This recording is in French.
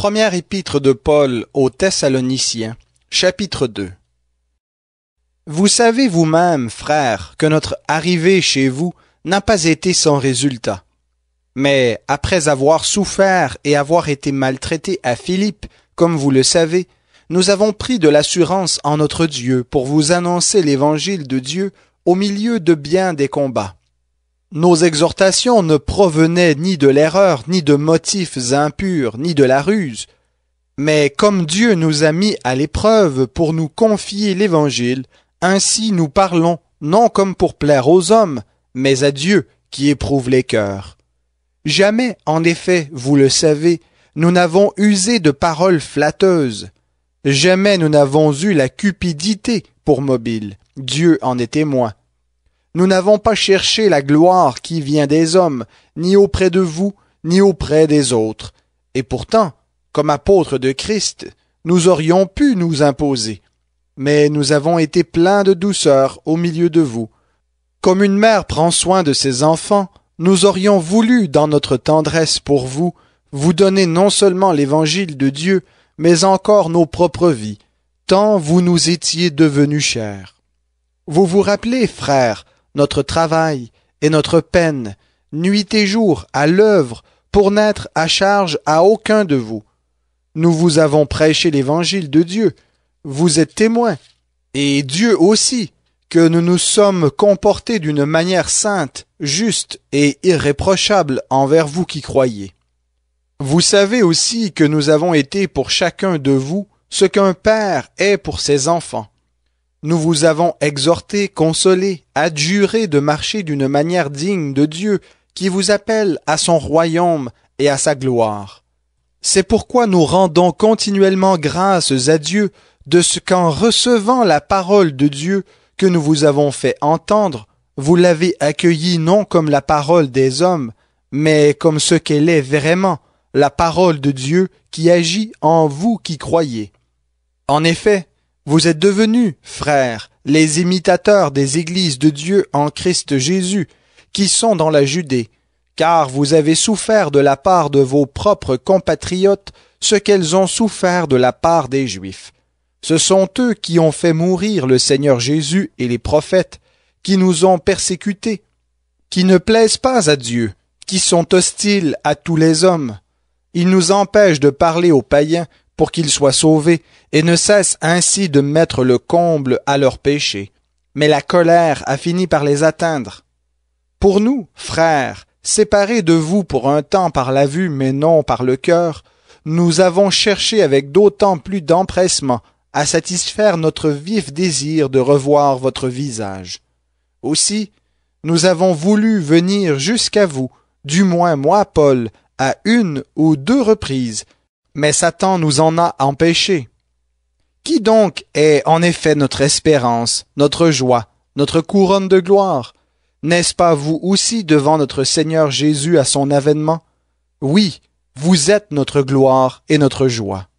Première épître de Paul aux Thessaloniciens, chapitre 2 Vous savez vous-même, frères, que notre arrivée chez vous n'a pas été sans résultat. Mais après avoir souffert et avoir été maltraité à Philippe, comme vous le savez, nous avons pris de l'assurance en notre Dieu pour vous annoncer l'évangile de Dieu au milieu de bien des combats. Nos exhortations ne provenaient ni de l'erreur, ni de motifs impurs, ni de la ruse. Mais comme Dieu nous a mis à l'épreuve pour nous confier l'Évangile, ainsi nous parlons, non comme pour plaire aux hommes, mais à Dieu qui éprouve les cœurs. Jamais, en effet, vous le savez, nous n'avons usé de paroles flatteuses. Jamais nous n'avons eu la cupidité pour mobile. Dieu en est témoin. Nous n'avons pas cherché la gloire qui vient des hommes, ni auprès de vous, ni auprès des autres. Et pourtant, comme apôtres de Christ, nous aurions pu nous imposer. Mais nous avons été pleins de douceur au milieu de vous. Comme une mère prend soin de ses enfants, nous aurions voulu, dans notre tendresse pour vous, vous donner non seulement l'évangile de Dieu, mais encore nos propres vies, tant vous nous étiez devenus chers. Vous vous rappelez, frères, notre travail et notre peine, nuit et jour, à l'œuvre, pour n'être à charge à aucun de vous. Nous vous avons prêché l'évangile de Dieu, vous êtes témoins, et Dieu aussi, que nous nous sommes comportés d'une manière sainte, juste et irréprochable envers vous qui croyez. Vous savez aussi que nous avons été pour chacun de vous ce qu'un père est pour ses enfants. Nous vous avons exhorté, consolé, adjuré de marcher d'une manière digne de Dieu, qui vous appelle à son royaume et à sa gloire. C'est pourquoi nous rendons continuellement grâces à Dieu de ce qu'en recevant la parole de Dieu que nous vous avons fait entendre, vous l'avez accueillie non comme la parole des hommes, mais comme ce qu'elle est vraiment, la parole de Dieu qui agit en vous qui croyez. En effet, vous êtes devenus, frères, les imitateurs des églises de Dieu en Christ Jésus, qui sont dans la Judée, car vous avez souffert de la part de vos propres compatriotes ce qu'elles ont souffert de la part des Juifs. Ce sont eux qui ont fait mourir le Seigneur Jésus et les prophètes, qui nous ont persécutés, qui ne plaisent pas à Dieu, qui sont hostiles à tous les hommes. Ils nous empêchent de parler aux païens pour qu'ils soient sauvés, et ne cessent ainsi de mettre le comble à leurs péchés. Mais la colère a fini par les atteindre. Pour nous, frères, séparés de vous pour un temps par la vue mais non par le cœur, nous avons cherché avec d'autant plus d'empressement à satisfaire notre vif désir de revoir votre visage. Aussi, nous avons voulu venir jusqu'à vous, du moins moi, Paul, à une ou deux reprises, mais Satan nous en a empêchés. Qui donc est en effet notre espérance, notre joie, notre couronne de gloire N'est-ce pas vous aussi devant notre Seigneur Jésus à son avènement Oui, vous êtes notre gloire et notre joie.